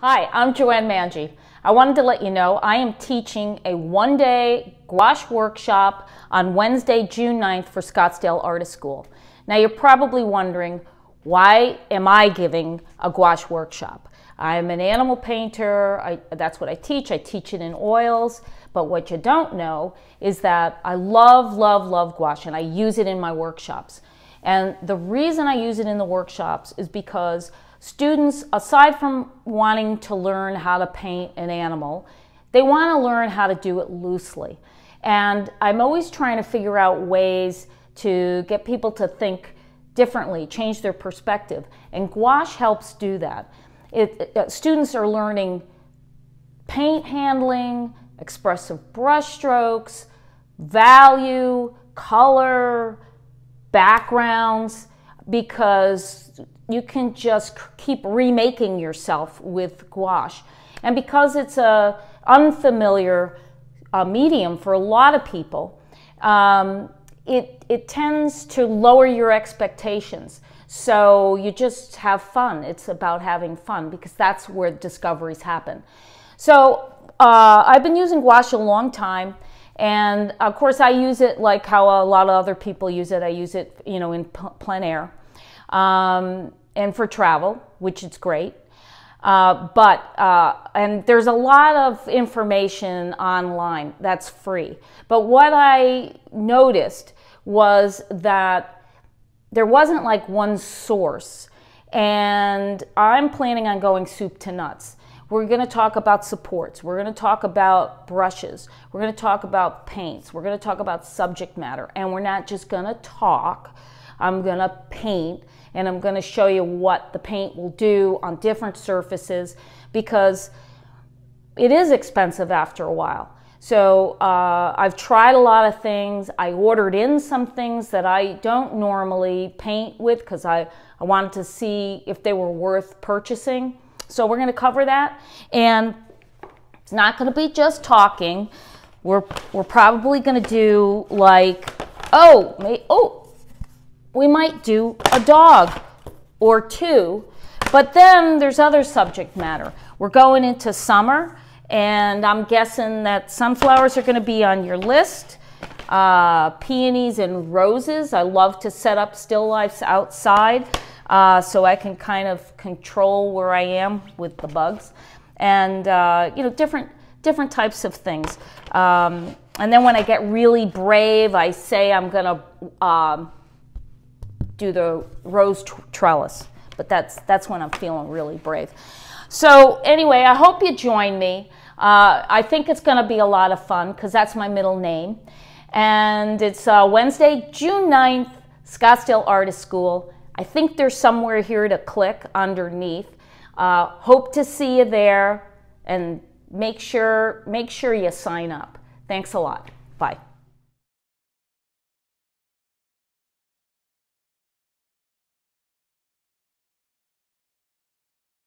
Hi, I'm Joanne Mangi. I wanted to let you know I am teaching a one day gouache workshop on Wednesday, June 9th for Scottsdale Artist School. Now, you're probably wondering why am I giving a gouache workshop? I'm an animal painter, I, that's what I teach. I teach it in oils, but what you don't know is that I love, love, love gouache and I use it in my workshops. And the reason I use it in the workshops is because Students, aside from wanting to learn how to paint an animal, they want to learn how to do it loosely. And I'm always trying to figure out ways to get people to think differently, change their perspective. And gouache helps do that. It, it, uh, students are learning paint handling, expressive brushstrokes, value, color, backgrounds because you can just keep remaking yourself with gouache. And because it's a unfamiliar uh, medium for a lot of people, um, it, it tends to lower your expectations. So you just have fun. It's about having fun because that's where discoveries happen. So uh, I've been using gouache a long time. And of course, I use it like how a lot of other people use it. I use it, you know, in plein air um, and for travel, which is great. Uh, but uh, and there's a lot of information online that's free. But what I noticed was that there wasn't like one source, and I'm planning on going soup to nuts. We're going to talk about supports. We're going to talk about brushes. We're going to talk about paints. We're going to talk about subject matter. And we're not just going to talk. I'm going to paint and I'm going to show you what the paint will do on different surfaces because it is expensive after a while. So uh, I've tried a lot of things. I ordered in some things that I don't normally paint with because I, I wanted to see if they were worth purchasing. So we're going to cover that. And it's not going to be just talking. We're, we're probably going to do like, oh, may, oh, we might do a dog or two. But then there's other subject matter. We're going into summer, and I'm guessing that sunflowers are going to be on your list. Uh, peonies and roses. I love to set up still lifes outside uh, so I can kind of control where I am with the bugs, and uh, you know different different types of things. Um, and then when I get really brave, I say I'm gonna um, do the rose trellis, but that's that's when I'm feeling really brave. So anyway, I hope you join me. Uh, I think it's going to be a lot of fun because that's my middle name. And it's uh, Wednesday, June 9th, Scottsdale Artist School. I think there's somewhere here to click underneath. Uh, hope to see you there and make sure, make sure you sign up. Thanks a lot. Bye.